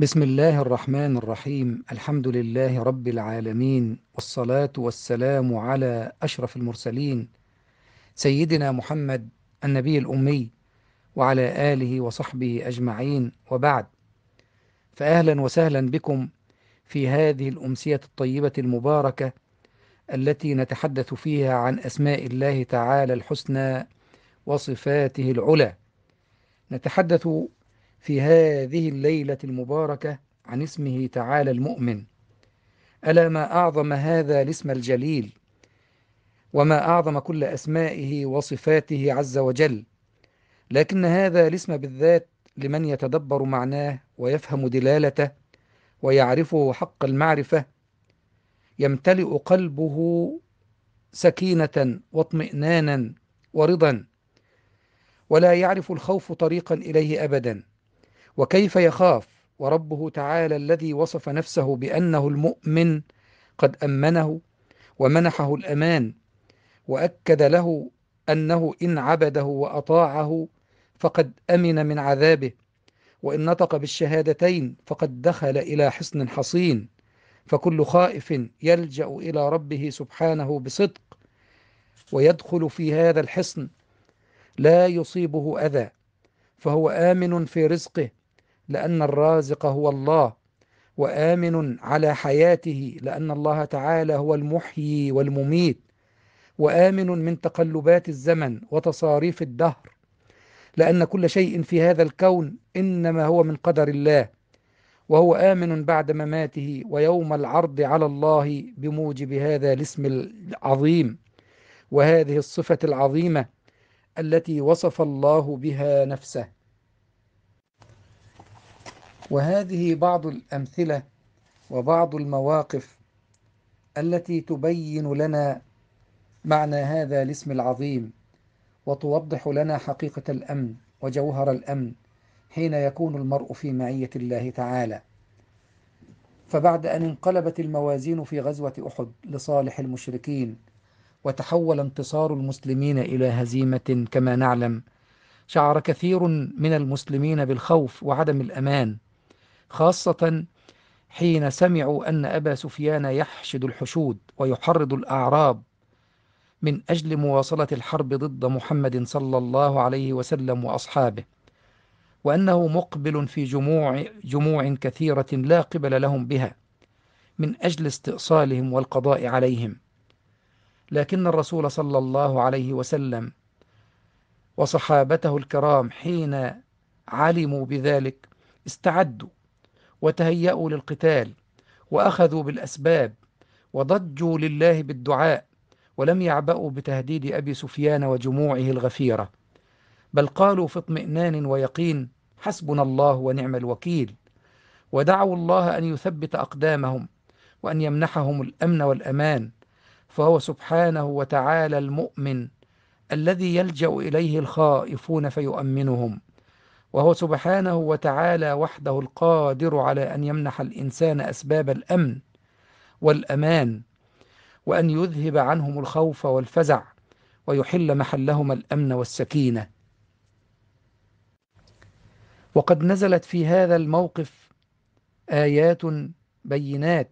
بسم الله الرحمن الرحيم الحمد لله رب العالمين والصلاة والسلام على أشرف المرسلين سيدنا محمد النبي الأمي وعلى آله وصحبه أجمعين وبعد فأهلا وسهلا بكم في هذه الأمسية الطيبة المباركة التي نتحدث فيها عن أسماء الله تعالى الحسنى وصفاته العلى نتحدث في هذه الليلة المباركة عن اسمه تعالى المؤمن ألا ما أعظم هذا الاسم الجليل وما أعظم كل أسمائه وصفاته عز وجل لكن هذا الاسم بالذات لمن يتدبر معناه ويفهم دلالته ويعرفه حق المعرفة يمتلئ قلبه سكينة واطمئنانا ورضا ولا يعرف الخوف طريقا إليه أبدا وكيف يخاف وربه تعالى الذي وصف نفسه بأنه المؤمن قد أمنه ومنحه الأمان وأكد له أنه إن عبده وأطاعه فقد أمن من عذابه وإن نطق بالشهادتين فقد دخل إلى حصن حصين فكل خائف يلجأ إلى ربه سبحانه بصدق ويدخل في هذا الحصن لا يصيبه أذى فهو آمن في رزقه لأن الرازق هو الله وآمن على حياته لأن الله تعالى هو المحيي والمميت وآمن من تقلبات الزمن وتصاريف الدهر لأن كل شيء في هذا الكون إنما هو من قدر الله وهو آمن بعد مماته ويوم العرض على الله بموجب هذا الاسم العظيم وهذه الصفة العظيمة التي وصف الله بها نفسه وهذه بعض الأمثلة وبعض المواقف التي تبين لنا معنى هذا الاسم العظيم وتوضح لنا حقيقة الأمن وجوهر الأمن حين يكون المرء في معية الله تعالى فبعد أن انقلبت الموازين في غزوة أحد لصالح المشركين وتحول انتصار المسلمين إلى هزيمة كما نعلم شعر كثير من المسلمين بالخوف وعدم الأمان خاصة حين سمعوا أن أبا سفيان يحشد الحشود ويحرض الأعراب من أجل مواصلة الحرب ضد محمد صلى الله عليه وسلم وأصحابه وأنه مقبل في جموع, جموع كثيرة لا قبل لهم بها من أجل استئصالهم والقضاء عليهم لكن الرسول صلى الله عليه وسلم وصحابته الكرام حين علموا بذلك استعدوا وتهيأوا للقتال وأخذوا بالأسباب وضجوا لله بالدعاء ولم يعبأوا بتهديد أبي سفيان وجموعه الغفيرة بل قالوا في اطمئنان ويقين حسبنا الله ونعم الوكيل ودعوا الله أن يثبت أقدامهم وأن يمنحهم الأمن والأمان فهو سبحانه وتعالى المؤمن الذي يلجأ إليه الخائفون فيؤمنهم وهو سبحانه وتعالى وحده القادر على أن يمنح الإنسان أسباب الأمن والأمان وأن يذهب عنهم الخوف والفزع ويحل محلهما الأمن والسكينة وقد نزلت في هذا الموقف آيات بينات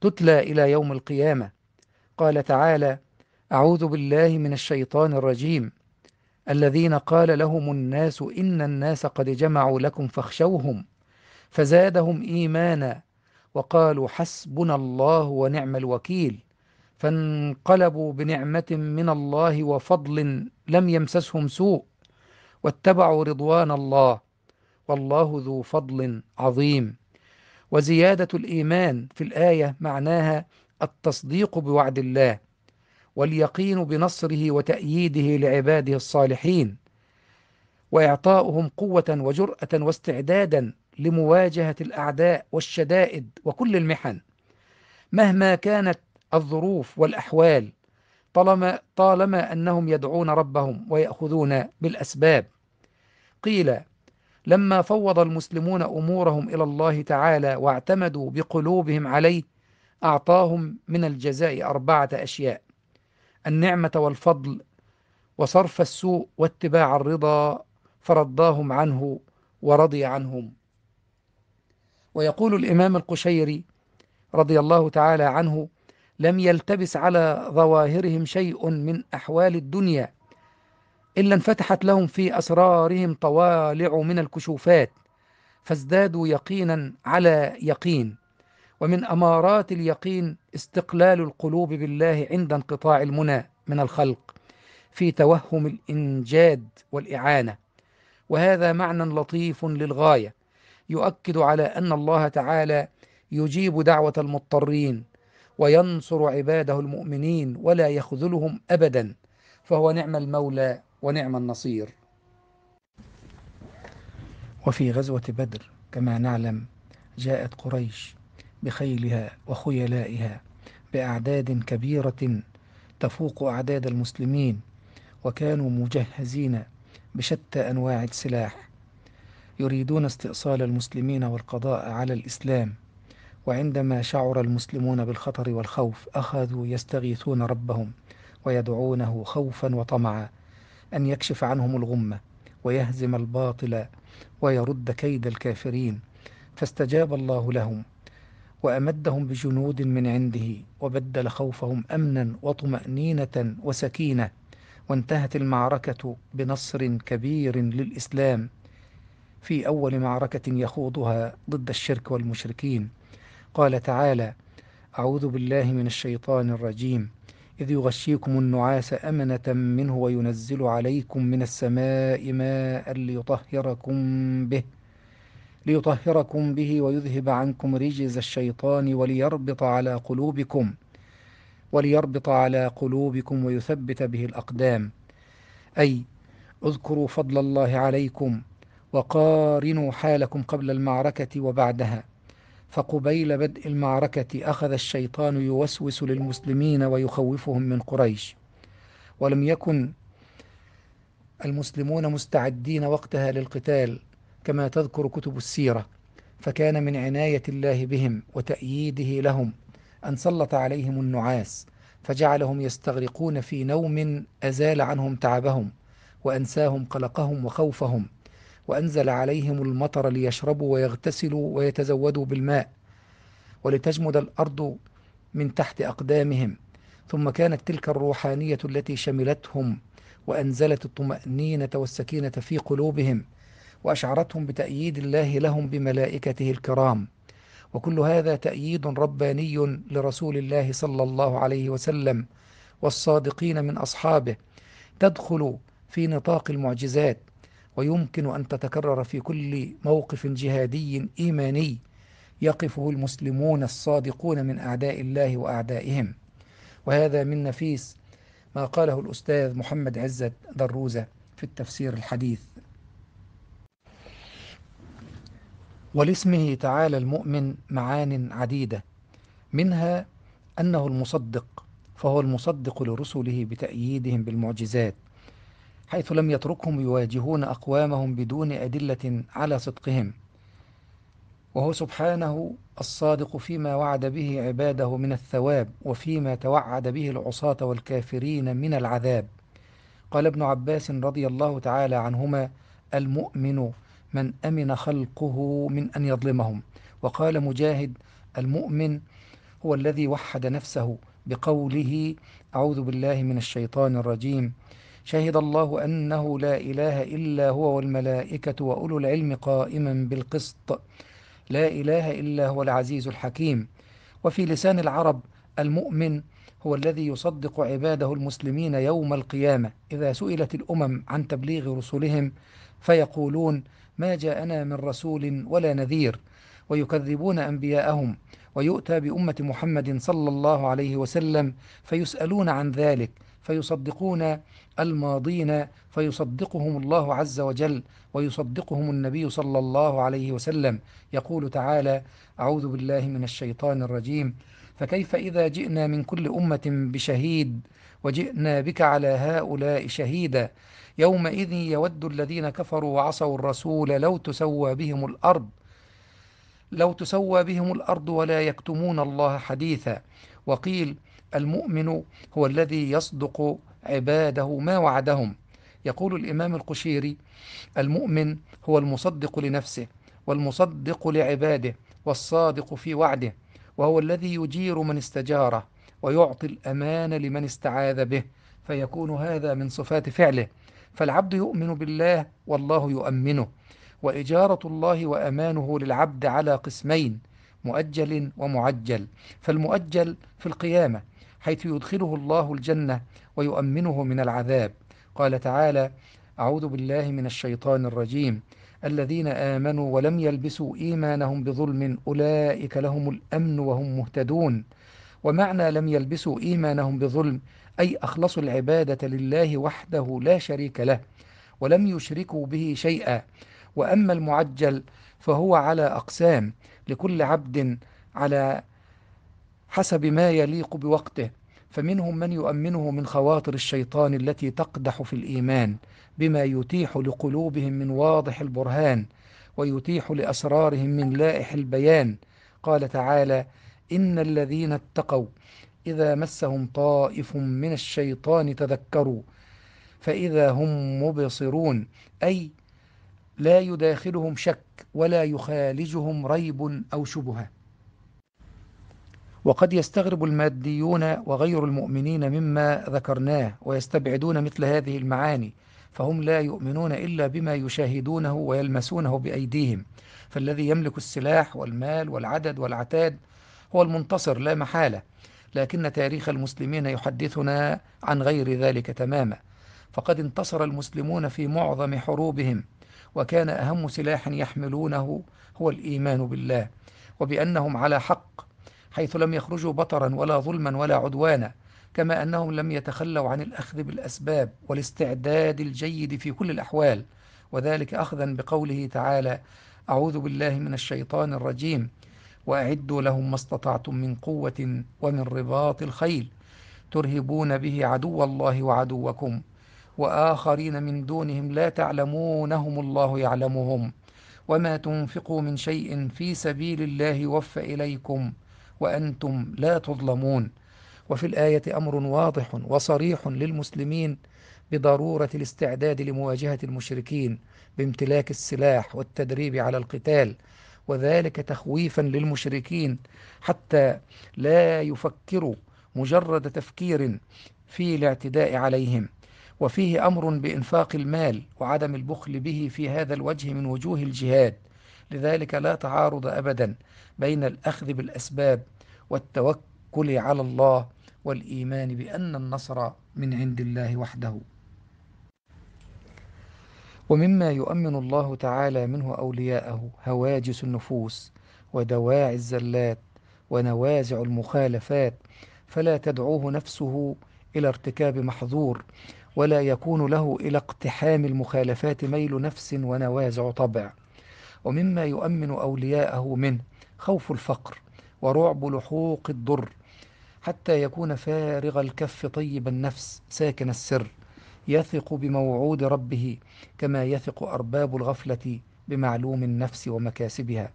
تتلى إلى يوم القيامة قال تعالى أعوذ بالله من الشيطان الرجيم الذين قال لهم الناس إن الناس قد جمعوا لكم فاخشوهم فزادهم إيمانا وقالوا حسبنا الله ونعم الوكيل فانقلبوا بنعمة من الله وفضل لم يمسسهم سوء واتبعوا رضوان الله والله ذو فضل عظيم وزيادة الإيمان في الآية معناها التصديق بوعد الله واليقين بنصره وتأييده لعباده الصالحين وإعطاؤهم قوة وجرأة واستعدادا لمواجهة الأعداء والشدائد وكل المحن مهما كانت الظروف والأحوال طالما, طالما أنهم يدعون ربهم ويأخذون بالأسباب قيل لما فوض المسلمون أمورهم إلى الله تعالى واعتمدوا بقلوبهم عليه أعطاهم من الجزاء أربعة أشياء النعمة والفضل وصرف السوء واتباع الرضا فرضاهم عنه ورضي عنهم ويقول الإمام القشيري رضي الله تعالى عنه لم يلتبس على ظواهرهم شيء من أحوال الدنيا إلا انفتحت لهم في أسرارهم طوالع من الكشوفات فازدادوا يقينا على يقين ومن أمارات اليقين استقلال القلوب بالله عند انقطاع المنى من الخلق في توهم الإنجاد والإعانة وهذا معنى لطيف للغاية يؤكد على أن الله تعالى يجيب دعوة المضطرين وينصر عباده المؤمنين ولا يخذلهم أبدا فهو نعم المولى ونعم النصير وفي غزوة بدر كما نعلم جاءت قريش بخيلها وخيلائها بأعداد كبيرة تفوق أعداد المسلمين وكانوا مجهزين بشتى أنواع السلاح يريدون استئصال المسلمين والقضاء على الإسلام وعندما شعر المسلمون بالخطر والخوف أخذوا يستغيثون ربهم ويدعونه خوفا وطمعا أن يكشف عنهم الغمة ويهزم الباطل ويرد كيد الكافرين فاستجاب الله لهم وأمدهم بجنود من عنده وبدل خوفهم أمنا وطمأنينة وسكينة وانتهت المعركة بنصر كبير للإسلام في أول معركة يخوضها ضد الشرك والمشركين قال تعالى أعوذ بالله من الشيطان الرجيم إذ يغشيكم النعاس أمنة منه وينزل عليكم من السماء ماء ليطهركم به ليطهركم به ويذهب عنكم رجز الشيطان وليربط على قلوبكم وليربط على قلوبكم ويثبت به الأقدام أي اذكروا فضل الله عليكم وقارنوا حالكم قبل المعركة وبعدها فقبيل بدء المعركة أخذ الشيطان يوسوس للمسلمين ويخوفهم من قريش ولم يكن المسلمون مستعدين وقتها للقتال كما تذكر كتب السيرة فكان من عناية الله بهم وتأييده لهم أن سلط عليهم النعاس فجعلهم يستغرقون في نوم أزال عنهم تعبهم وأنساهم قلقهم وخوفهم وأنزل عليهم المطر ليشربوا ويغتسلوا ويتزودوا بالماء ولتجمد الأرض من تحت أقدامهم ثم كانت تلك الروحانية التي شملتهم وأنزلت الطمأنينة والسكينة في قلوبهم وأشعرتهم بتأييد الله لهم بملائكته الكرام وكل هذا تأييد رباني لرسول الله صلى الله عليه وسلم والصادقين من أصحابه تدخل في نطاق المعجزات ويمكن أن تتكرر في كل موقف جهادي إيماني يقفه المسلمون الصادقون من أعداء الله وأعدائهم وهذا من نفيس ما قاله الأستاذ محمد عزت دروزة في التفسير الحديث ولاسمه تعالى المؤمن معان عديدة منها أنه المصدق فهو المصدق لرسله بتأييدهم بالمعجزات حيث لم يتركهم يواجهون أقوامهم بدون أدلة على صدقهم وهو سبحانه الصادق فيما وعد به عباده من الثواب وفيما توعد به العصاة والكافرين من العذاب قال ابن عباس رضي الله تعالى عنهما المؤمن من أمن خلقه من أن يظلمهم وقال مجاهد المؤمن هو الذي وحد نفسه بقوله أعوذ بالله من الشيطان الرجيم شهد الله أنه لا إله إلا هو والملائكة وأولو العلم قائما بالقسط لا إله إلا هو العزيز الحكيم وفي لسان العرب المؤمن هو الذي يصدق عباده المسلمين يوم القيامة إذا سئلت الأمم عن تبليغ رسلهم فيقولون ما جاءنا من رسول ولا نذير ويكذبون أنبياءهم ويؤتى بأمة محمد صلى الله عليه وسلم فيسألون عن ذلك فيصدقون الماضين فيصدقهم الله عز وجل ويصدقهم النبي صلى الله عليه وسلم يقول تعالى أعوذ بالله من الشيطان الرجيم فكيف إذا جئنا من كل أمة بشهيد وجئنا بك على هؤلاء شهيدا يومئذ يود الذين كفروا وعصوا الرسول لو تسوى بهم الأرض لو تسوى بهم الأرض ولا يكتمون الله حديثا وقيل المؤمن هو الذي يصدق عباده ما وعدهم يقول الإمام القشيري المؤمن هو المصدق لنفسه والمصدق لعباده والصادق في وعده وهو الذي يجير من استجاره ويعطي الأمان لمن استعاذ به فيكون هذا من صفات فعله فالعبد يؤمن بالله والله يؤمنه وإجارة الله وأمانه للعبد على قسمين مؤجل ومعجل فالمؤجل في القيامة حيث يدخله الله الجنة ويؤمنه من العذاب قال تعالى أعوذ بالله من الشيطان الرجيم الذين آمنوا ولم يلبسوا إيمانهم بظلم أولئك لهم الأمن وهم مهتدون ومعنى لم يلبسوا إيمانهم بظلم أي أخلصوا العبادة لله وحده لا شريك له ولم يشركوا به شيئا وأما المعجل فهو على أقسام لكل عبد على حسب ما يليق بوقته فمنهم من يؤمنه من خواطر الشيطان التي تقدح في الإيمان بما يتيح لقلوبهم من واضح البرهان ويتيح لأسرارهم من لائح البيان قال تعالى إن الذين اتقوا إذا مسهم طائف من الشيطان تذكروا فإذا هم مبصرون أي لا يداخلهم شك ولا يخالجهم ريب أو شبهة وقد يستغرب الماديون وغير المؤمنين مما ذكرناه ويستبعدون مثل هذه المعاني فهم لا يؤمنون إلا بما يشاهدونه ويلمسونه بأيديهم فالذي يملك السلاح والمال والعدد والعتاد هو المنتصر لا محالة لكن تاريخ المسلمين يحدثنا عن غير ذلك تماما فقد انتصر المسلمون في معظم حروبهم وكان أهم سلاح يحملونه هو الإيمان بالله وبأنهم على حق حيث لم يخرجوا بطرا ولا ظلما ولا عدوانا كما أنهم لم يتخلوا عن الأخذ بالأسباب والاستعداد الجيد في كل الأحوال وذلك أخذا بقوله تعالى أعوذ بالله من الشيطان الرجيم وأعدوا لهم ما استطعتم من قوة ومن رباط الخيل ترهبون به عدو الله وعدوكم وآخرين من دونهم لا تعلمونهم الله يعلمهم وما تنفقوا من شيء في سبيل الله يوفى إليكم وأنتم لا تظلمون وفي الآية أمر واضح وصريح للمسلمين بضرورة الاستعداد لمواجهة المشركين بامتلاك السلاح والتدريب على القتال وذلك تخويفا للمشركين حتى لا يفكروا مجرد تفكير في الاعتداء عليهم وفيه أمر بإنفاق المال وعدم البخل به في هذا الوجه من وجوه الجهاد لذلك لا تعارض أبدا بين الأخذ بالأسباب والتوكل على الله والإيمان بأن النصر من عند الله وحده ومما يؤمن الله تعالى منه أولياءه هواجس النفوس ودواعي الزلات ونوازع المخالفات فلا تدعوه نفسه إلى ارتكاب محظور ولا يكون له إلى اقتحام المخالفات ميل نفس ونوازع طبع ومما يؤمن أولياءه منه خوف الفقر ورعب لحوق الضر حتى يكون فارغ الكف طيب النفس ساكن السر يثق بموعود ربه كما يثق أرباب الغفلة بمعلوم النفس ومكاسبها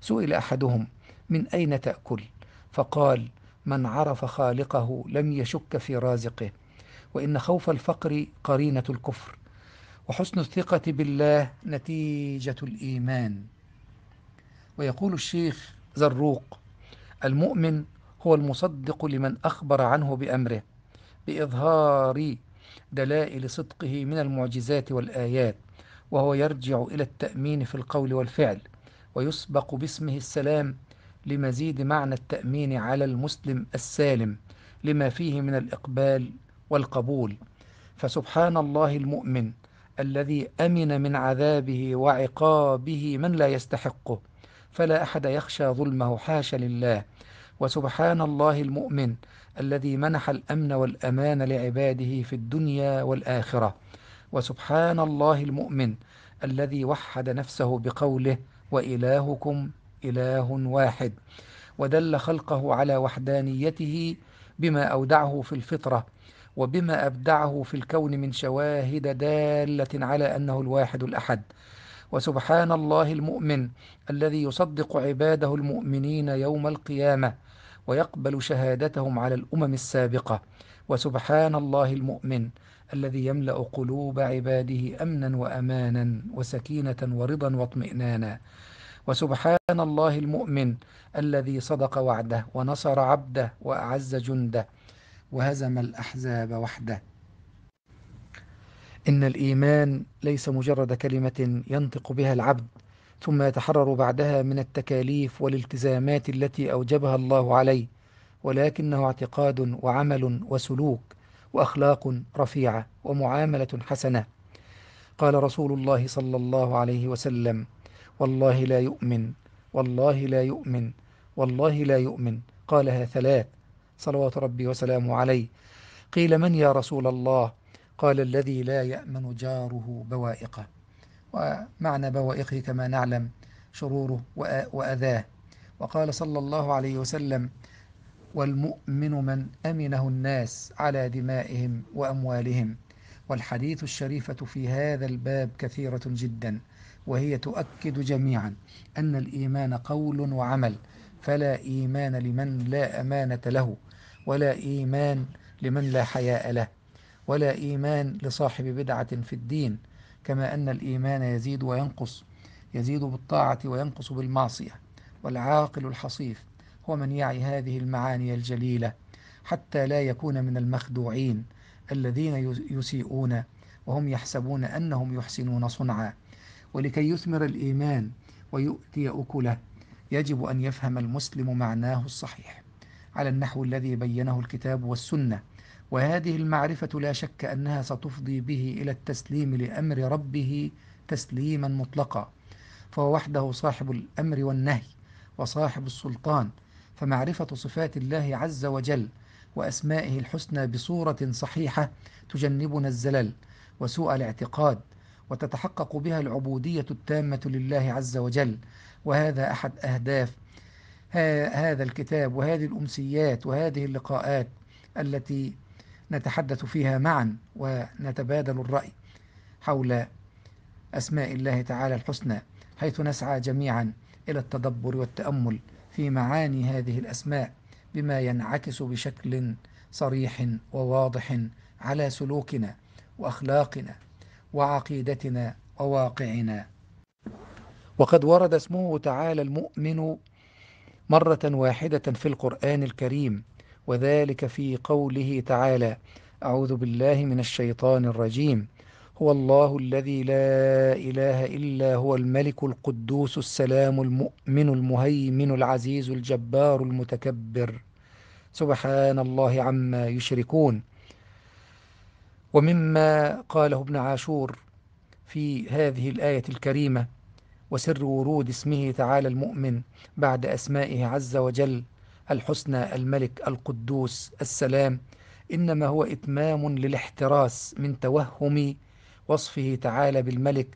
سئل أحدهم من أين تأكل فقال من عرف خالقه لم يشك في رازقه وإن خوف الفقر قرينة الكفر وحسن الثقة بالله نتيجة الإيمان ويقول الشيخ زروق المؤمن هو المصدق لمن أخبر عنه بأمره بإظهار دلائل صدقه من المعجزات والآيات وهو يرجع إلى التأمين في القول والفعل ويسبق باسمه السلام لمزيد معنى التأمين على المسلم السالم لما فيه من الإقبال والقبول فسبحان الله المؤمن الذي أمن من عذابه وعقابه من لا يستحقه فلا أحد يخشى ظلمه حاشا لله وسبحان الله المؤمن الذي منح الأمن والأمان لعباده في الدنيا والآخرة وسبحان الله المؤمن الذي وحد نفسه بقوله وإلهكم إله واحد ودل خلقه على وحدانيته بما أودعه في الفطرة وبما أبدعه في الكون من شواهد دالة على أنه الواحد الأحد وسبحان الله المؤمن الذي يصدق عباده المؤمنين يوم القيامة ويقبل شهادتهم على الأمم السابقة وسبحان الله المؤمن الذي يملأ قلوب عباده أمنا وأمانا وسكينة ورضا واطمئنانا وسبحان الله المؤمن الذي صدق وعده ونصر عبده وأعز جنده وهزم الأحزاب وحده إن الإيمان ليس مجرد كلمة ينطق بها العبد ثم يتحرر بعدها من التكاليف والالتزامات التي أوجبها الله عليه ولكنه اعتقاد وعمل وسلوك وأخلاق رفيعة ومعاملة حسنة قال رسول الله صلى الله عليه وسلم والله لا يؤمن والله لا يؤمن والله لا يؤمن قالها ثلاث صلوات ربي وسلامه عليه قيل من يا رسول الله قال الذي لا يأمن جاره بوائقه ومعنى بوائقه كما نعلم شروره وأذاه وقال صلى الله عليه وسلم والمؤمن من أمنه الناس على دمائهم وأموالهم والحديث الشريفة في هذا الباب كثيرة جدا وهي تؤكد جميعا أن الإيمان قول وعمل فلا إيمان لمن لا أمانة له ولا إيمان لمن لا حياء له ولا إيمان لصاحب بدعة في الدين كما أن الإيمان يزيد وينقص يزيد بالطاعة وينقص بالمعصية والعاقل الحصيف هو من يعي هذه المعاني الجليلة حتى لا يكون من المخدوعين الذين يسيئون وهم يحسبون أنهم يحسنون صنعا ولكي يثمر الإيمان ويؤتي أكله يجب أن يفهم المسلم معناه الصحيح على النحو الذي بينه الكتاب والسنة وهذه المعرفة لا شك أنها ستفضي به إلى التسليم لأمر ربه تسليما مطلقا فهو وحده صاحب الأمر والنهي وصاحب السلطان فمعرفة صفات الله عز وجل وأسمائه الحسنى بصورة صحيحة تجنبنا الزلل وسوء الاعتقاد وتتحقق بها العبودية التامة لله عز وجل وهذا أحد أهداف هذا الكتاب وهذه الأمسيات وهذه اللقاءات التي نتحدث فيها معا ونتبادل الرأي حول أسماء الله تعالى الحسنى حيث نسعى جميعا إلى التدبر والتأمل في معاني هذه الأسماء بما ينعكس بشكل صريح وواضح على سلوكنا وأخلاقنا وعقيدتنا وواقعنا وقد ورد اسمه تعالى المؤمن مرة واحدة في القرآن الكريم وذلك في قوله تعالى أعوذ بالله من الشيطان الرجيم هو الله الذي لا إله إلا هو الملك القدوس السلام المؤمن المهيمن العزيز الجبار المتكبر سبحان الله عما يشركون ومما قاله ابن عاشور في هذه الآية الكريمة وسر ورود اسمه تعالى المؤمن بعد أسمائه عز وجل الحسنى الملك القدوس السلام إنما هو إتمام للاحتراس من توهم وصفه تعالى بالملك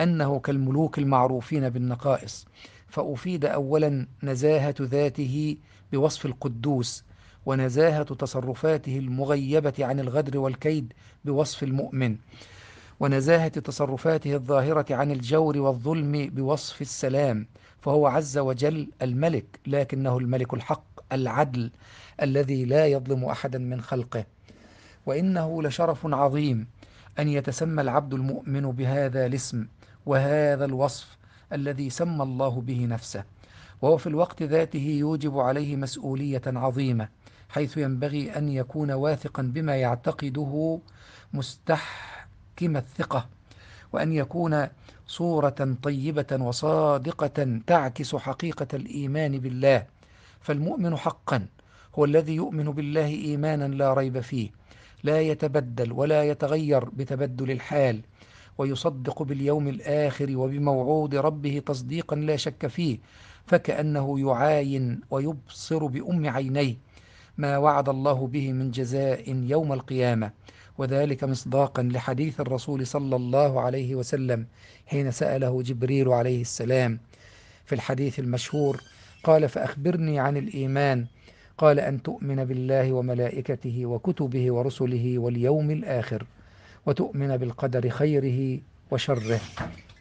أنه كالملوك المعروفين بالنقائص فأفيد أولا نزاهة ذاته بوصف القدوس ونزاهة تصرفاته المغيبة عن الغدر والكيد بوصف المؤمن ونزاهة تصرفاته الظاهرة عن الجور والظلم بوصف السلام فهو عز وجل الملك لكنه الملك الحق العدل الذي لا يظلم أحدا من خلقه وإنه لشرف عظيم أن يتسمى العبد المؤمن بهذا الاسم وهذا الوصف الذي سمى الله به نفسه وهو في الوقت ذاته يوجب عليه مسؤولية عظيمة حيث ينبغي أن يكون واثقا بما يعتقده مستحكم الثقة وأن يكون صورة طيبة وصادقة تعكس حقيقة الإيمان بالله فالمؤمن حقا هو الذي يؤمن بالله إيمانا لا ريب فيه لا يتبدل ولا يتغير بتبدل الحال ويصدق باليوم الآخر وبموعود ربه تصديقا لا شك فيه فكأنه يعاين ويبصر بأم عينيه ما وعد الله به من جزاء يوم القيامة وذلك مصداقا لحديث الرسول صلى الله عليه وسلم حين سأله جبريل عليه السلام في الحديث المشهور قال فأخبرني عن الإيمان قال أن تؤمن بالله وملائكته وكتبه ورسله واليوم الآخر وتؤمن بالقدر خيره وشره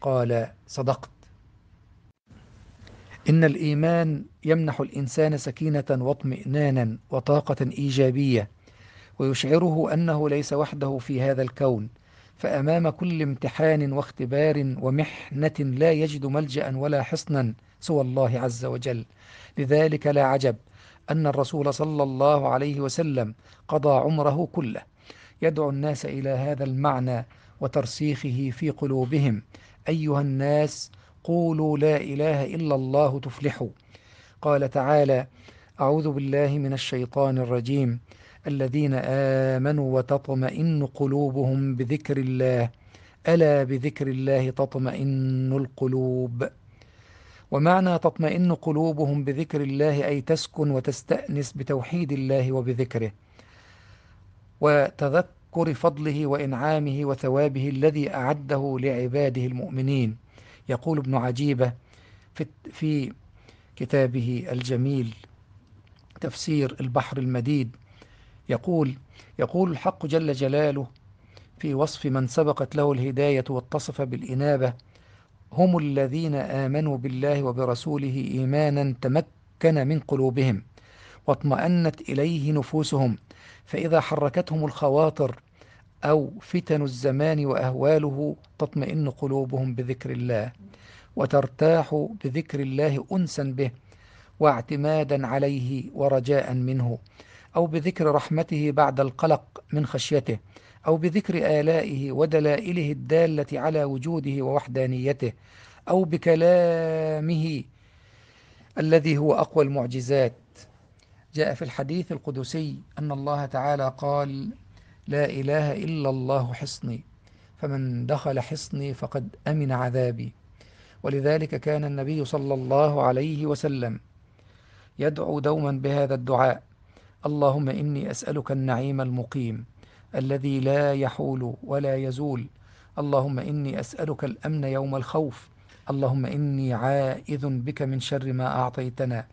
قال صدقت إن الإيمان يمنح الإنسان سكينة واطمئنانا وطاقة إيجابية ويشعره أنه ليس وحده في هذا الكون فأمام كل امتحان واختبار ومحنة لا يجد ملجأ ولا حصنا سوى الله عز وجل لذلك لا عجب أن الرسول صلى الله عليه وسلم قضى عمره كله يدعو الناس إلى هذا المعنى وترسيخه في قلوبهم أيها الناس قولوا لا إله إلا الله تفلحوا قال تعالى أعوذ بالله من الشيطان الرجيم الذين آمنوا وتطمئن قلوبهم بذكر الله ألا بذكر الله تطمئن القلوب ومعنى تطمئن قلوبهم بذكر الله أي تسكن وتستأنس بتوحيد الله وبذكره وتذكر فضله وإنعامه وثوابه الذي أعده لعباده المؤمنين يقول ابن عجيبة في كتابه الجميل تفسير البحر المديد يقول يقول الحق جل جلاله في وصف من سبقت له الهداية واتصف بالإنابة هم الذين آمنوا بالله وبرسوله إيمانا تمكن من قلوبهم واطمأنت إليه نفوسهم فإذا حركتهم الخواطر أو فتن الزمان وأهواله تطمئن قلوبهم بذكر الله وترتاح بذكر الله أنسا به واعتمادا عليه ورجاء منه أو بذكر رحمته بعد القلق من خشيته أو بذكر آلائه ودلائله الدالة على وجوده ووحدانيته أو بكلامه الذي هو أقوى المعجزات جاء في الحديث القدسي أن الله تعالى قال لا إله إلا الله حصني فمن دخل حصني فقد أمن عذابي ولذلك كان النبي صلى الله عليه وسلم يدعو دوما بهذا الدعاء اللهم إني أسألك النعيم المقيم الذي لا يحول ولا يزول اللهم إني أسألك الأمن يوم الخوف اللهم إني عائذ بك من شر ما أعطيتنا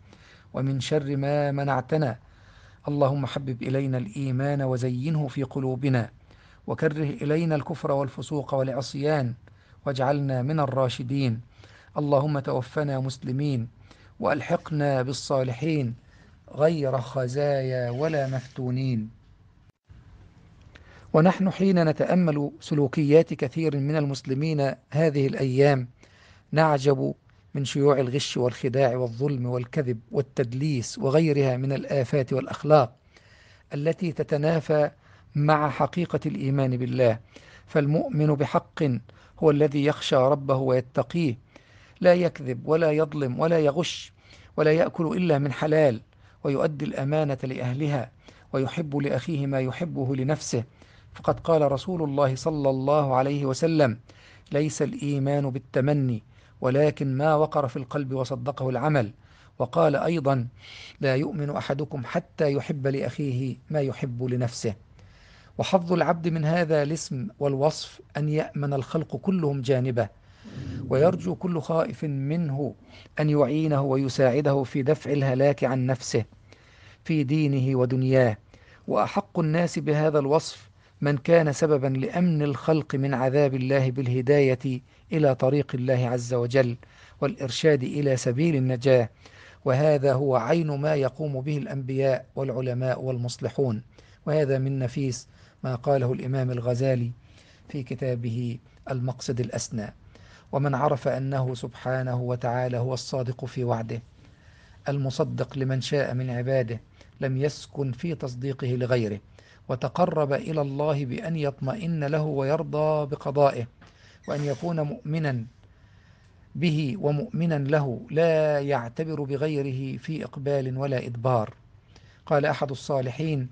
ومن شر ما منعتنا اللهم حبب إلينا الإيمان وزينه في قلوبنا وكره إلينا الكفر والفسوق والعصيان واجعلنا من الراشدين اللهم توفنا مسلمين وألحقنا بالصالحين غير خزايا ولا مفتونين ونحن حين نتأمل سلوكيات كثير من المسلمين هذه الأيام نعجب من شيوع الغش والخداع والظلم والكذب والتدليس وغيرها من الآفات والأخلاق التي تتنافى مع حقيقة الإيمان بالله فالمؤمن بحق هو الذي يخشى ربه ويتقيه لا يكذب ولا يظلم ولا يغش ولا يأكل إلا من حلال ويؤدي الأمانة لأهلها ويحب لأخيه ما يحبه لنفسه فقد قال رسول الله صلى الله عليه وسلم ليس الإيمان بالتمني ولكن ما وقر في القلب وصدقه العمل وقال أيضا لا يؤمن أحدكم حتى يحب لأخيه ما يحب لنفسه وحظ العبد من هذا الاسم والوصف أن يأمن الخلق كلهم جانبه ويرجو كل خائف منه أن يعينه ويساعده في دفع الهلاك عن نفسه في دينه ودنياه وأحق الناس بهذا الوصف من كان سببا لأمن الخلق من عذاب الله بالهداية إلى طريق الله عز وجل والإرشاد إلى سبيل النجاة وهذا هو عين ما يقوم به الأنبياء والعلماء والمصلحون وهذا من نفيس ما قاله الإمام الغزالي في كتابه المقصد الأسنى ومن عرف أنه سبحانه وتعالى هو الصادق في وعده المصدق لمن شاء من عباده لم يسكن في تصديقه لغيره وتقرب إلى الله بأن يطمئن له ويرضى بقضائه وأن يكون مؤمنا به ومؤمنا له لا يعتبر بغيره في إقبال ولا إدبار قال أحد الصالحين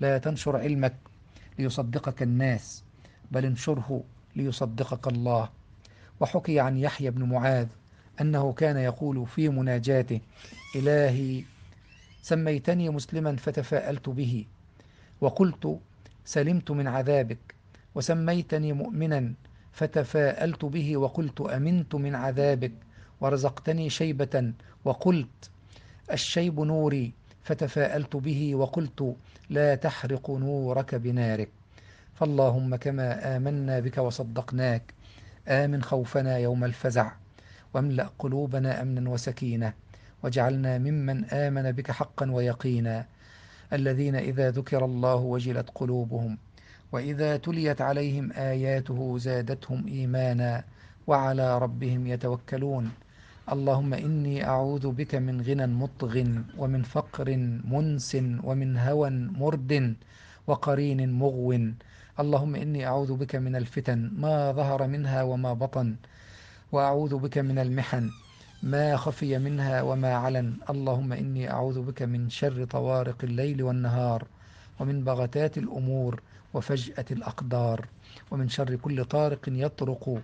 لا تنشر علمك ليصدقك الناس بل انشره ليصدقك الله وحكي عن يحيى بن معاذ أنه كان يقول في مناجاته إلهي سميتني مسلما فتفاءلت به وقلت سلمت من عذابك وسميتني مؤمنا فتفاءلت به وقلت أمنت من عذابك ورزقتني شيبة وقلت الشيب نوري فتفاءلت به وقلت لا تحرق نورك بنارك فاللهم كما آمنا بك وصدقناك آمن خوفنا يوم الفزع واملأ قلوبنا أمنا وسكينة واجعلنا ممن آمن بك حقا ويقينا الذين إذا ذكر الله وجلت قلوبهم وإذا تليت عليهم آياته زادتهم إيمانا وعلى ربهم يتوكلون اللهم إني أعوذ بك من غنى مطغ ومن فقر منس ومن هوى مرد وقرين مغو اللهم إني أعوذ بك من الفتن ما ظهر منها وما بطن وأعوذ بك من المحن ما خفي منها وما علن اللهم إني أعوذ بك من شر طوارق الليل والنهار ومن بغتات الأمور وفجأة الأقدار ومن شر كل طارق يطرق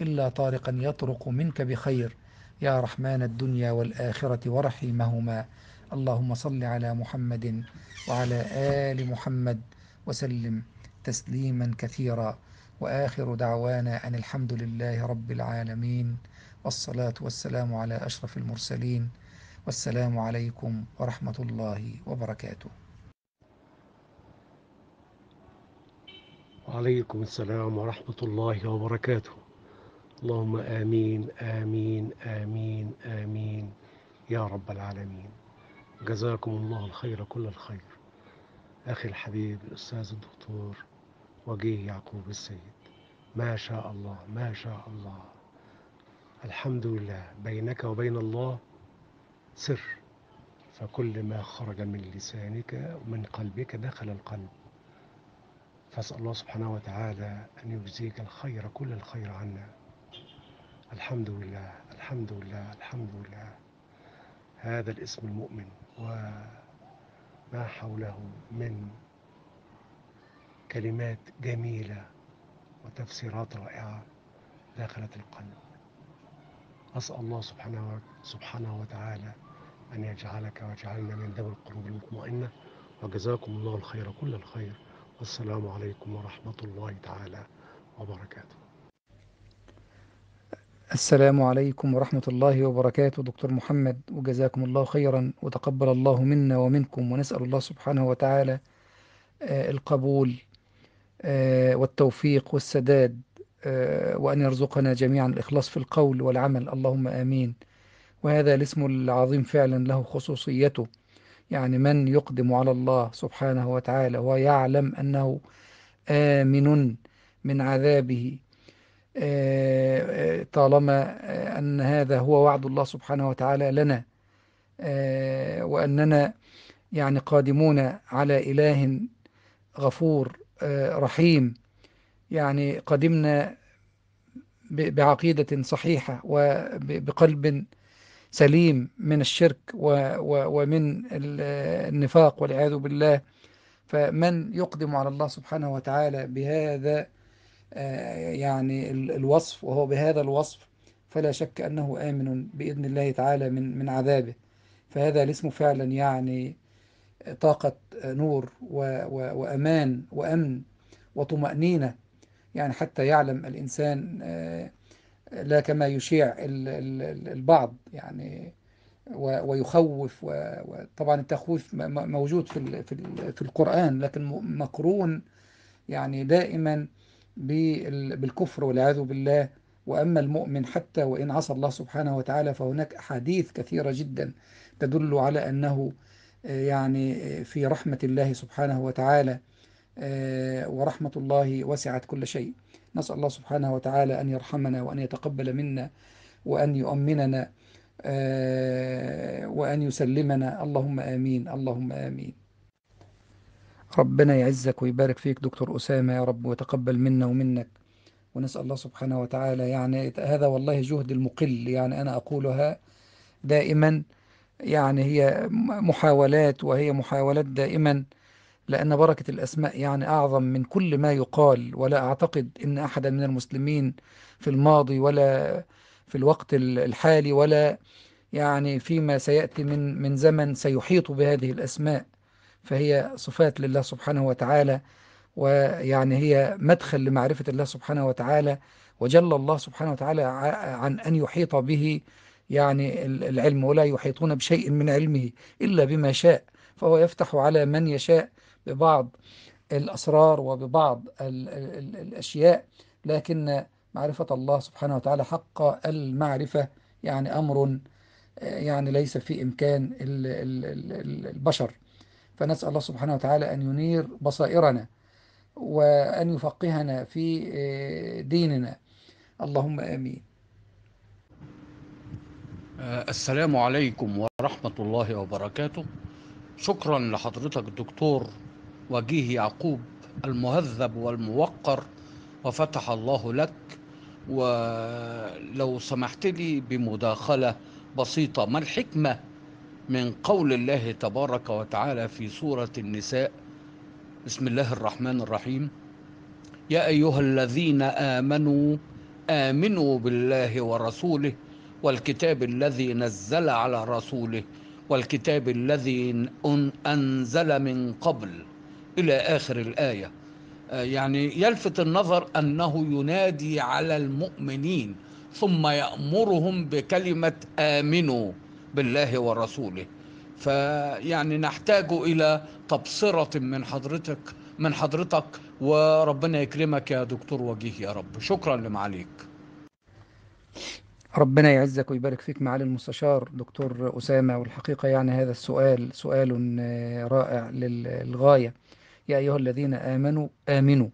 إلا طارقا يطرق منك بخير يا رحمن الدنيا والآخرة ورحيمهما اللهم صل على محمد وعلى آل محمد وسلم تسليما كثيرا وآخر دعوانا أن الحمد لله رب العالمين والصلاة والسلام على أشرف المرسلين والسلام عليكم ورحمة الله وبركاته وعليكم السلام ورحمة الله وبركاته اللهم آمين آمين آمين آمين يا رب العالمين جزاكم الله الخير كل الخير أخي الحبيب الأستاذ الدكتور وجيه يعقوب السيد ما شاء الله ما شاء الله الحمد لله بينك وبين الله سر فكل ما خرج من لسانك ومن قلبك دخل القلب فاسأل الله سبحانه وتعالى أن يجزيك الخير كل الخير عنا الحمد لله الحمد لله الحمد لله هذا الاسم المؤمن وما حوله من كلمات جميلة وتفسيرات رائعة داخلة القلب أسأل الله سبحانه, سبحانه وتعالى أن يجعلك ويجعلنا من ذوي القلوب المطمئنة وجزاكم الله الخير كل الخير والسلام عليكم ورحمة الله تعالى وبركاته السلام عليكم ورحمة الله وبركاته دكتور محمد وجزاكم الله خيرا وتقبل الله منا ومنكم ونسأل الله سبحانه وتعالى آه، القبول آه، والتوفيق والسداد آه، وأن يرزقنا جميعا الإخلاص في القول والعمل اللهم آمين وهذا الاسم العظيم فعلا له خصوصيته يعني من يقدم على الله سبحانه وتعالى ويعلم أنه آمن من عذابه آه، طالما أن هذا هو وعد الله سبحانه وتعالى لنا وأننا يعني قادمون على إله غفور رحيم يعني قدمنا بعقيدة صحيحة وبقلب سليم من الشرك ومن النفاق والعياذ بالله فمن يقدم على الله سبحانه وتعالى بهذا آه، يعني الوصف وهو بهذا الوصف فلا شك أنه آمن بإذن الله تعالى من من عذابه فهذا الاسم فعلا يعني طاقة نور وأمان وأمن وطمأنينة يعني حتى يعلم الإنسان آه، لا كما يشيع البعض يعني ويخوف وطبعا التخويف موجود في في القرآن لكن مقرون يعني دائما بالكفر والعياذ بالله وأما المؤمن حتى وإن عصى الله سبحانه وتعالى فهناك أحاديث كثيرة جدا تدل على أنه يعني آه، في رحمة الله سبحانه وتعالى آه، ورحمة الله وسعت كل شيء نسأل الله سبحانه وتعالى أن يرحمنا وأن يتقبل منا وأن يؤمننا آه، وأن يسلمنا اللهم آمين اللهم آمين ربنا يعزك ويبارك فيك دكتور أسامة يا رب وتقبل منا ومنك ونسأل الله سبحانه وتعالى يعني هذا والله جهد المقل يعني أنا أقولها دائما يعني هي محاولات وهي محاولات دائما لأن بركة الأسماء يعني أعظم من كل ما يقال ولا أعتقد أن أحدا من المسلمين في الماضي ولا في الوقت الحالي ولا يعني فيما سيأتي من من زمن سيحيط بهذه الأسماء فهي صفات لله سبحانه وتعالى ويعني هي مدخل لمعرفة الله سبحانه وتعالى وجل الله سبحانه وتعالى عن أن يحيط به يعني العلم ولا يحيطون بشيء من علمه إلا بما شاء فهو يفتح على من يشاء ببعض الأسرار وببعض الـ الـ الأشياء لكن معرفة الله سبحانه وتعالى حق المعرفة يعني أمر آه، يعني ليس في إمكان البشر فنسأل الله سبحانه وتعالى أن ينير بصائرنا وأن يفقهنا في آه، ديننا اللهم آمين آه، السلام عليكم ورحمة الله وبركاته شكرا لحضرتك الدكتور وجيه يعقوب المهذب والموقر وفتح الله لك ولو سمحت لي بمداخلة بسيطة ما الحكمة من قول الله تبارك وتعالى في سورة النساء بسم الله الرحمن الرحيم يا أيها الذين آمنوا آمنوا بالله ورسوله والكتاب الذي نزل على رسوله والكتاب الذي أنزل من قبل إلى آخر الآية آه، يعني يلفت النظر أنه ينادي على المؤمنين ثم يأمرهم بكلمة آمنوا بالله ورسوله فيعني نحتاج إلى تبصرة من حضرتك من حضرتك وربنا يكرمك يا دكتور وجيه يا رب شكرا لمعاليك ربنا يعزك ويبارك فيك معالي المستشار دكتور أسامة والحقيقة يعني هذا السؤال سؤال آه، رائع للغاية يا أيها الذين آمنوا آمنوا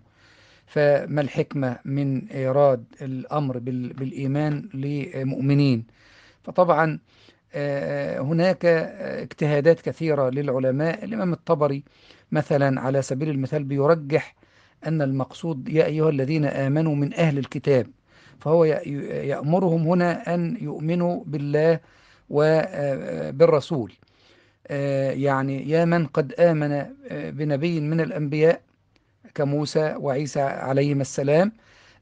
فما الحكمة من إيراد الأمر بالإيمان لمؤمنين فطبعا آه، هناك آه، اجتهادات كثيرة للعلماء الإمام الطبري مثلا على سبيل المثال بيرجح أن المقصود يا أيها الذين آمنوا من أهل الكتاب فهو يأمرهم هنا أن يؤمنوا بالله وبالرسول آه، آه، آه، يعني يا من قد آمن بنبي من الأنبياء كموسى وعيسى عليهما السلام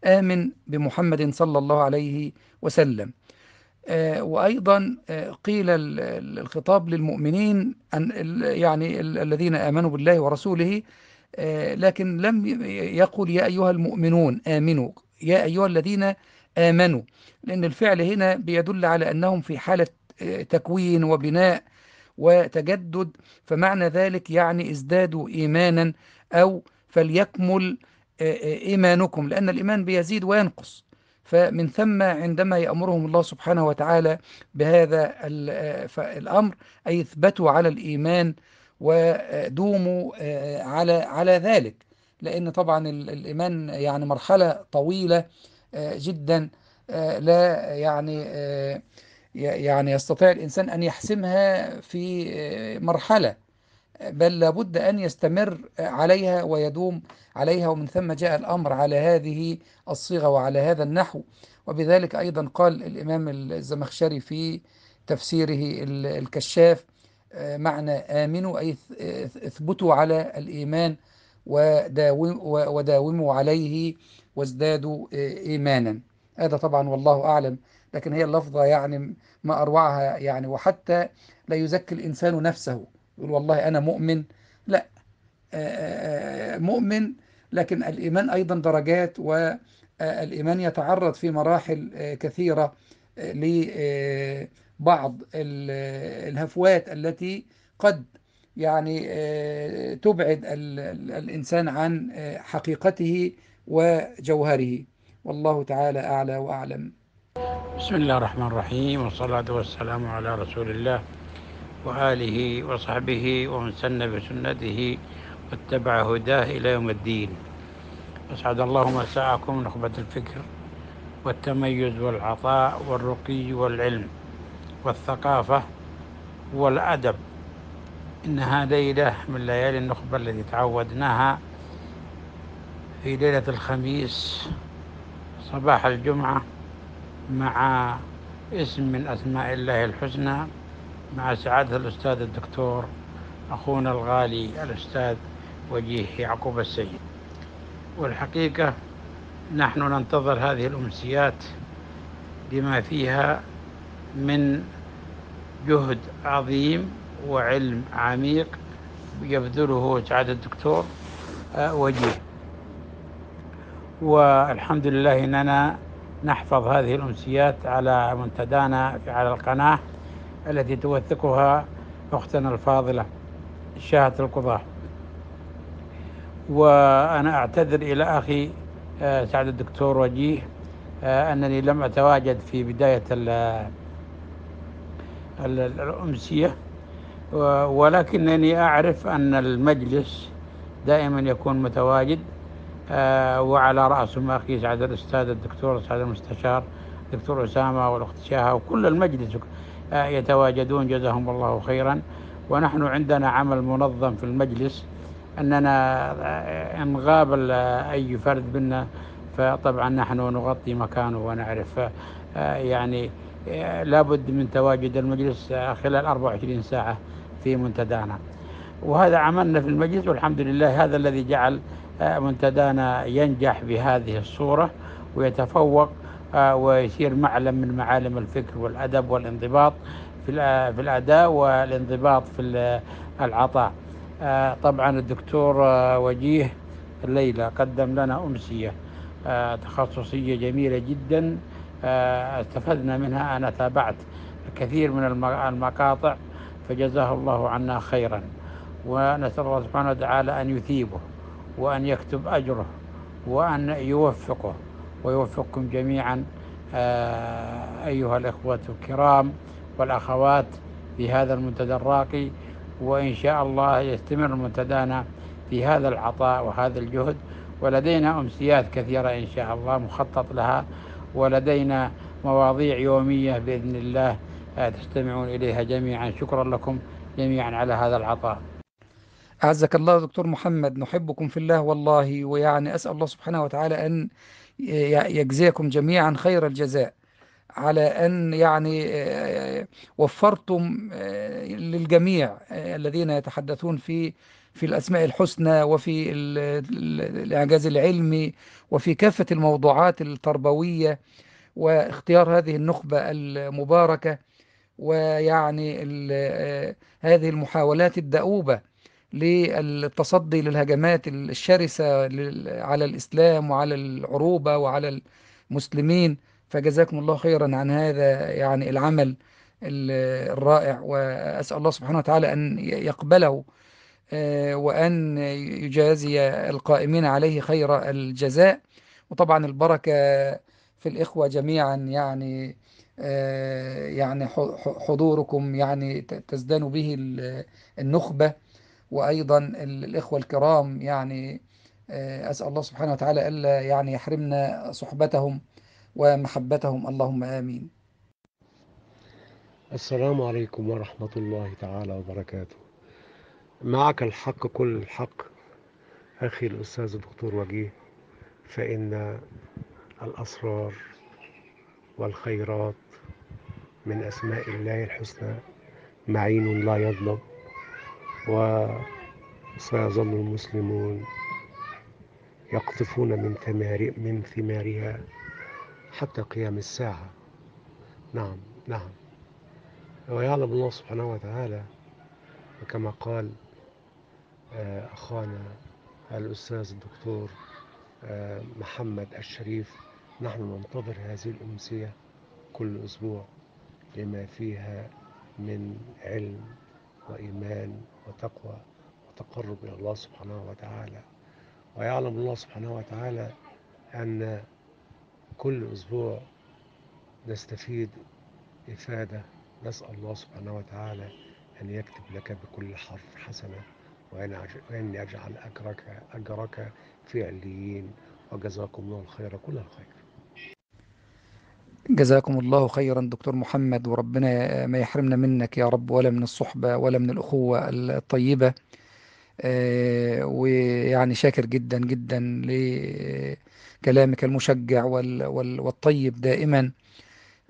آمن بمحمد صلى الله عليه وسلم وأيضا قيل الخطاب للمؤمنين أن يعني الذين آمنوا بالله ورسوله لكن لم يقل يا أيها المؤمنون آمنوا يا أيها الذين آمنوا لأن الفعل هنا بيدل على أنهم في حالة آه، تكوين وبناء وتجدد فمعنى ذلك يعني ازدادوا إيمانا أو فليكمل آه، آه، إيمانكم لأن الإيمان بيزيد وينقص فمن ثم عندما يأمرهم الله سبحانه وتعالى بهذا الأمر أي اثبتوا على الإيمان ودوموا على على ذلك لأن طبعا الإيمان يعني مرحلة طويلة آه، جدا آه، لا يعني آه، يعني يستطيع الإنسان أن يحسمها في مرحلة بل لابد أن يستمر عليها ويدوم عليها ومن ثم جاء الأمر على هذه الصيغة وعلى هذا النحو وبذلك أيضا قال الإمام الزمخشري في تفسيره الكشاف معنى آمنوا أي اثبتوا على الإيمان وداوموا عليه وازدادوا آه، إيمانا هذا طبعا والله أعلم لكن هي اللفظة يعني ما أروعها يعني وحتى لا يزكي الإنسان نفسه يقول والله أنا مؤمن لا آه، آه، مؤمن لكن الإيمان أيضا درجات والإيمان يتعرض في مراحل كثيرة لبعض الهفوات التي قد يعني آه، تبعد الإنسان عن آه، حقيقته وجوهره والله تعالى أعلى وأعلم بسم الله الرحمن الرحيم والصلاة والسلام على رسول الله وآله وصحبه ومن سن بسنته واتبع هداه إلى يوم الدين أسعد الله مساءكم نخبة الفكر والتميز والعطاء والرقي والعلم والثقافة والأدب إنها ليلة من ليالي النخبة التي تعودناها في ليلة الخميس صباح الجمعة مع اسم من أسماء الله الحسنى مع سعادة الأستاذ الدكتور أخونا الغالي الأستاذ وجيه يعقوب السيد والحقيقة نحن ننتظر هذه الأمسيات لما فيها من جهد عظيم وعلم عميق يبذله سعادة الدكتور آه، وجيه والحمد لله أننا نحفظ هذه الأمسيات على منتدانا على القناة التي توثقها أختنا الفاضلة شاهة القضاة وأنا أعتذر إلى أخي آه، سعد الدكتور وجيه آه، أنني لم أتواجد في بداية الأمسية ولكنني أعرف أن المجلس دائما يكون متواجد آه، وعلى رأسهم أخي سعد الأستاذ الدكتور سعد المستشار دكتور أسامة والأخت شاها وكل المجلس آه، يتواجدون جزاهم الله خيرا ونحن عندنا عمل منظم في المجلس أننا آه، إن غاب أي فرد منا فطبعا نحن نغطي مكانه ونعرف يعني لابد من تواجد المجلس خلال 24 ساعة في منتدانا وهذا عملنا في المجلس والحمد لله هذا الذي جعل آه، منتدانا ينجح بهذه الصورة ويتفوق آه، ويصير معلم من معالم الفكر والأدب والانضباط في الأداء والانضباط في العطاء آه، طبعا الدكتور وجيه ليلى قدم لنا أمسية تخصصية جميلة جدا استفدنا منها أنا تابعت كثير من المقاطع فجزاه الله عنا خيرا ونسأل الله سبحانه وتعالى أن يثيبه وأن يكتب أجره وأن يوفقه ويوفقكم جميعا آه، أيها الإخوة الكرام والأخوات في هذا المنتدى الراقي وإن شاء الله يستمر منتدانا في هذا العطاء وهذا الجهد ولدينا أمسيات كثيرة إن شاء الله مخطط لها ولدينا مواضيع يومية بإذن الله تستمعون إليها جميعا شكرا لكم جميعا على هذا العطاء أعزك الله دكتور محمد نحبكم في الله والله ويعني أسأل الله سبحانه وتعالى أن يجزيكم جميعا خير الجزاء على أن يعني آه، وفرتم آه، للجميع آه، الذين يتحدثون في في الأسماء الحسنى وفي الإعجاز العلمي وفي كافة الموضوعات التربوية واختيار هذه النخبة المباركة ويعني آه، هذه المحاولات الدؤوبة للتصدي للهجمات الشرسة على الإسلام وعلى العروبة وعلى المسلمين فجزاكم الله خيرا عن هذا يعني العمل الرائع وأسأل الله سبحانه وتعالى أن يقبله آه، وأن يجازي القائمين عليه خير الجزاء وطبعا البركة في الإخوة جميعا يعني آه، يعني حضوركم يعني تزدان به النخبة وأيضا الإخوة الكرام يعني آه، أسأل الله سبحانه وتعالى ألا يعني يحرمنا صحبتهم ومحبتهم اللهم آمين السلام عليكم ورحمة الله تعالى وبركاته معك الحق كل الحق أخي الأستاذ الدكتور وجيه فإن الأسرار والخيرات من أسماء الله الحسنى معين لا يظلم وسيظل المسلمون يقطفون من ثمار من ثمارها حتى قيام الساعة نعم نعم ويعلم الله سبحانه وتعالى كما قال آه، أخانا الأستاذ الدكتور آه، محمد الشريف نحن ننتظر هذه الأمسية كل أسبوع لما فيها من علم وإيمان وتقوى وتقرب إلى الله سبحانه وتعالى ويعلم الله سبحانه وتعالى أن كل أسبوع نستفيد إفادة نسأل الله سبحانه وتعالى أن يكتب لك بكل حرف حسنة وأن يجعل أجرك أجرك في عليين وجزاكم الله الخير كل الخير جزاكم الله خيرا دكتور محمد وربنا ما يحرمنا منك يا رب ولا من الصحبة ولا من الأخوة الطيبة آه، ويعني شاكر جدا جدا لكلامك المشجع والطيب دائما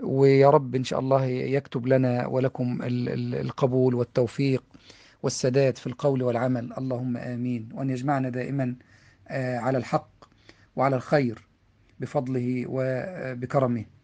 ويا رب إن شاء الله يكتب لنا ولكم القبول والتوفيق والسداد في القول والعمل اللهم آمين وأن يجمعنا دائما آه، على الحق وعلى الخير بفضله وبكرمه